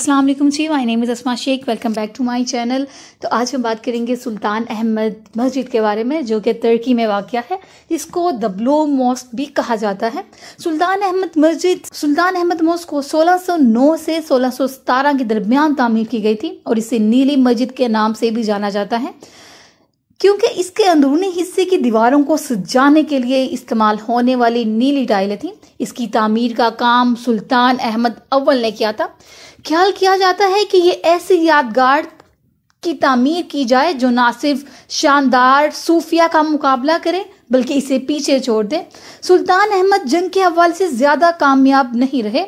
अस्सलाम वालेकुम ji my name is Asma Shaikh welcome back to my channel तो आज हम बात करेंगे सुल्तान अहमद मस्जिद के बारे में जो कि तुर्की में वाक़ है जिसको दबलो मॉस्क भी कहा जाता है सुल्तान अहमद मस्जिद सुल्तान अहमद मॉस्क को 1609 से 1617 के दरमियान तामीर की गई थी और इसे नीली मस्जिद के नाम से भी जाना जाता है क्योंकि इसके अंदरूनी हिस्से की दीवारों को सजाने के लिए इस्तेमाल होने वाली नीली टाइलें थीं इसकी तामीर का काम सुल्तान अहमद अव्वल ने किया था ख्याल किया जाता है कि ये ऐसी यादगार की तामीर की जाए जो ना सिर्फ शानदार सूफिया का मुकाबला करे बल्कि इसे पीछे छोड़ दे सुल्तान अहमद जंग के हवाले से ज़्यादा कामयाब नहीं रहे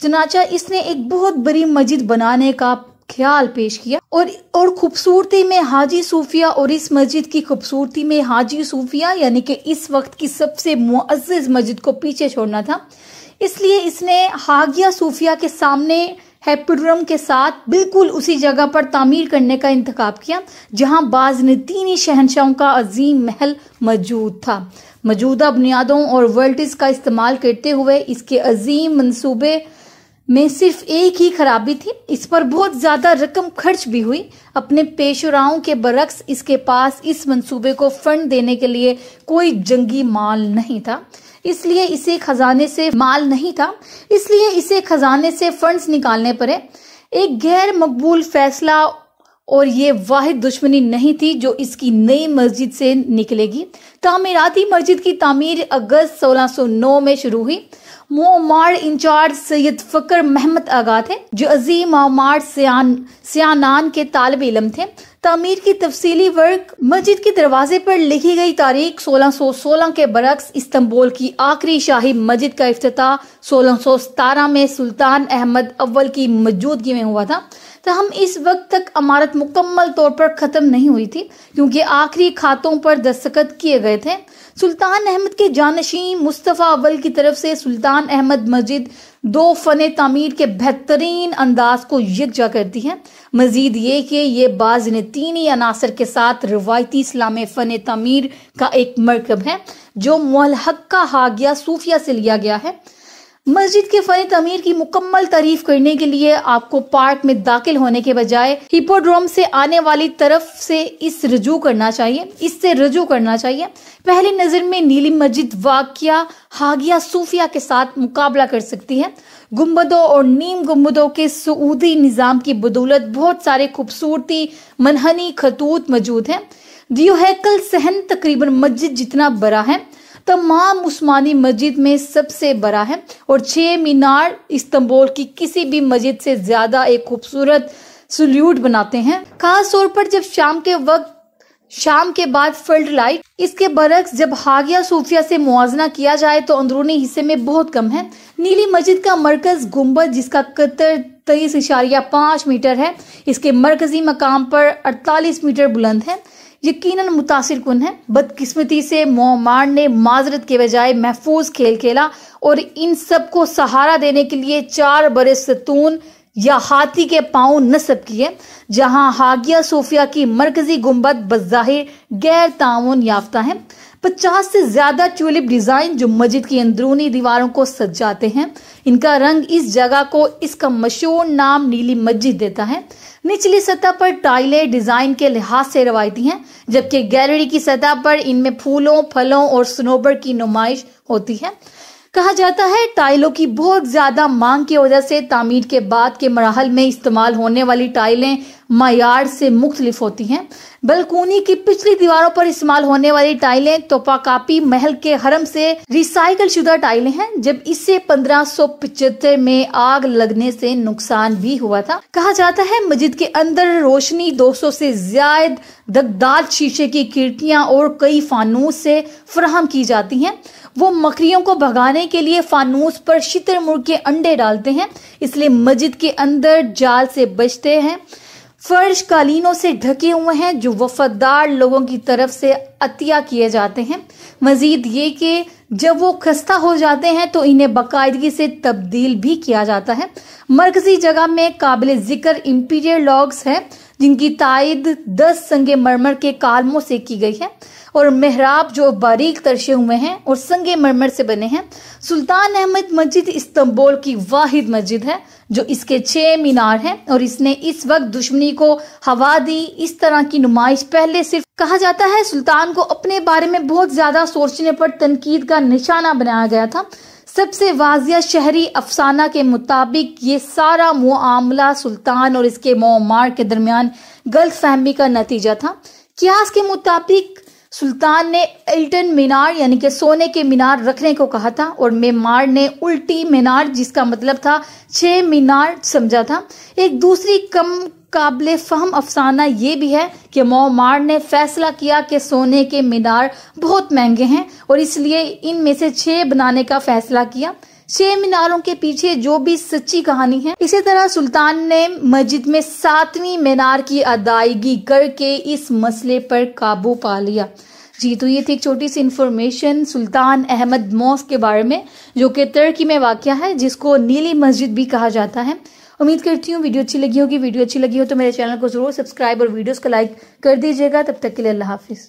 चनाचा इसने एक बहुत बड़ी मस्जिद बनाने का ख्याल पेश किया और और खूबसूरती में हाजी सूफिया और इस मस्जिद की खूबसूरती में हाजी सूफिया यानी कि इस वक्त की सबसे मुआज़ मस्जिद को पीछे छोड़ना था इसलिए इसने हागिया सूफिया के सामने हैपुरम के साथ बिल्कुल उसी जगह पर तामीर करने का इंतखब किया जहां बाजनतीनी शहनशाहों का अजीम महल मौजूद था मौजूदा बुनियादों और वर्ल्टिस का इस्तेमाल करते हुए इसके अजीम मनसूबे में सिर्फ एक ही खराबी थी इस पर बहुत ज्यादा रकम खर्च भी हुई अपने पेशराओं के बरक्स इसके पास इस मंसूबे को फंड देने के लिए कोई जंगी माल नहीं था इसलिए इसे खजाने से माल नहीं था इसलिए इसे खजाने से फंड्स निकालने पर एक गैर मकबूल फैसला और ये वाहिद दुश्मनी नहीं थी जो इसकी नई मस्जिद से निकलेगी तामीराती मस्जिद की तामीर अगस्त 1609 में शुरू हुई मोमार इंचार्ज सैयद फ़कर महमद आगा थे जो अजीम आमार सियान सियानान के तालब इलम थे तमीर की तफसीली वर्क मस्जिद के दरवाजे पर लिखी गई तारीख 1616 के बरक्स इस्तंबुल की आखिरी शाही मस्जिद का अफ्ताह सोलह में सुल्तान अहमद अव्वल की मौजूदगी में हुआ था तो हम इस वक्त तक अमारत मुकम्मल तौर पर ख़त्म नहीं हुई थी क्योंकि आखिरी खातों पर दस्तखत किए गए थे सुल्तान अहमद के जानशीन मुस्तफ़ा अव्वल की तरफ से सुल्तान सुल्तान अहमद मजिद दो फ़न तमीर के बेहतरीन अंदाज को यकजा करती है मज़ीद ये कि ये बाज़ ही अनासर के साथ रिवायती इस्लाम फ़न तमीर का एक मरकब है जो मुलहक का हागिया सूफिया से लिया गया है मस्जिद के फन तमीर की मुकम्मल तारीफ करने के लिए आपको पार्क में दाखिल होने के बजाय हिपोड्रोम से आने वाली तरफ से इस रजू करना चाहिए इससे रजू करना चाहिए पहली नज़र में नीली मस्जिद वाकिया हागिया सूफिया के साथ मुकाबला कर सकती है गुम्बदों और नीम गुम्बदों के सऊदी निज़ाम की बदौलत बहुत सारे खूबसूरती मनहनी खतूत मौजूद हैं दियोहकल सहन तकरीबन मस्जिद जितना बड़ा है तमाम उस्मानी मस्जिद में सबसे बड़ा है और छह मीनार इस्तंबुल की किसी भी मस्जिद से ज़्यादा एक खूबसूरत सल्यूट बनाते हैं खास तौर पर जब शाम के वक्त शाम के बाद फील्ड लाइट इसके बरक्स जब हागिया सूफिया से मुआजना किया जाए तो अंदरूनी हिस्से में बहुत कम है नीली मस्जिद का मरकज गुम्बद जिसका कतर तेईस इशारिया पाँच मीटर है इसके मरकजी मकाम पर अड़तालीस मीटर बुलंद है यकीनन मुतासर कन है बदकिस्मती से मोमार ने माजरत के बजाय महफूज खेल खेला और इन सब को सहारा देने के लिए चार बड़े सतून या हाथी के पांव नस्ब किए जहां हागिया सोफिया की मरकजी गुम्बद बज़ाहिर गैर ताउन याफ्ता है 50 से ज्यादा ट्यूलिप डिजाइन जो मस्जिद की अंदरूनी दीवारों को सजाते हैं इनका रंग इस जगह को इसका मशहूर नाम नीली मस्जिद देता है निचली सतह पर टाइलें डिजाइन के लिहाज से रवायती हैं जबकि गैलरी की सतह पर इनमें फूलों फलों और स्नोबर की नुमाइश होती है कहा जाता है टाइलों की बहुत ज्यादा मांग की वजह से तामीर के बाद के मरहल में इस्तेमाल होने वाली टाइलें मैार से मुख्तलिफ होती हैं बलकूनी की पिछली दीवारों पर इस्तेमाल होने वाली टाइलें तोपाकापी महल के हरम से रिसाइकल शुदा टाइलें हैं जब इससे पंद्रह में आग लगने से नुकसान भी हुआ था कहा जाता है मस्जिद के अंदर रोशनी 200 से ज्यादा दगदार शीशे की किरटियां और कई फानूस से फ्राहम की जाती हैं वो मकरियों को भगाने के लिए फानूस पर शितरमुर्ग के अंडे डालते हैं इसलिए मस्जिद के अंदर जाल से बचते हैं फर्श कालीनों से ढके हुए हैं जो वफादार लोगों की तरफ से अतिया किए जाते हैं मजीद ये कि जब वो खस्ता हो जाते हैं तो इन्हें बाकायदगी से तब्दील भी किया जाता है मरकजी जगह में काबिल जिक्र इम्पीरियर लॉग्स हैं जिनकी तायद दस संगे मरमर के कालमों से की गई है और मेहराब जो बारीक तरशे हुए हैं और संगे मरमर से बने हैं सुल्तान अहमद मस्जिद इस्तंबोल की वाहिद मस्जिद है जो इसके छह मीनार हैं और इसने इस वक्त दुश्मनी को हवा दी इस तरह की नुमाइश पहले सिर्फ कहा जाता है सुल्तान को अपने बारे में बहुत ज्यादा सोचने पर तनकीद का निशाना बनाया गया था सबसे वाजिया शहरी अफसाना के मुताबिक ये सारा मामला सुल्तान और इसके मोमार के दरमियान गलत फहमी का नतीजा था क्यास के मुताबिक सुल्तान ने एल्टन मीनार यानी कि सोने के मीनार रखने को कहा था और मेमार ने उल्टी मीनार जिसका मतलब था छह मीनार समझा था एक दूसरी कम काबिल फहम अफसाना ये भी है कि मोमार ने फैसला किया कि सोने के मीनार बहुत महंगे हैं और इसलिए इनमें से छह बनाने का फैसला किया छह मीनारों के पीछे जो भी सच्ची कहानी है इसी तरह सुल्तान ने मस्जिद में सातवीं मीनार की अदायगी करके इस मसले पर काबू पा लिया जी तो ये थी एक छोटी सी इन्फॉर्मेशन सुल्तान अहमद मॉस्क के बारे में जो कि तुर्की में वाक़ है जिसको नीली मस्जिद भी कहा जाता है उम्मीद करती हूँ वीडियो अच्छी लगी होगी वीडियो अच्छी लगी हो तो मेरे चैनल को ज़रूर सब्सक्राइब और वीडियोस को लाइक कर दीजिएगा तब तक के लिए अल्लाह हाफिज़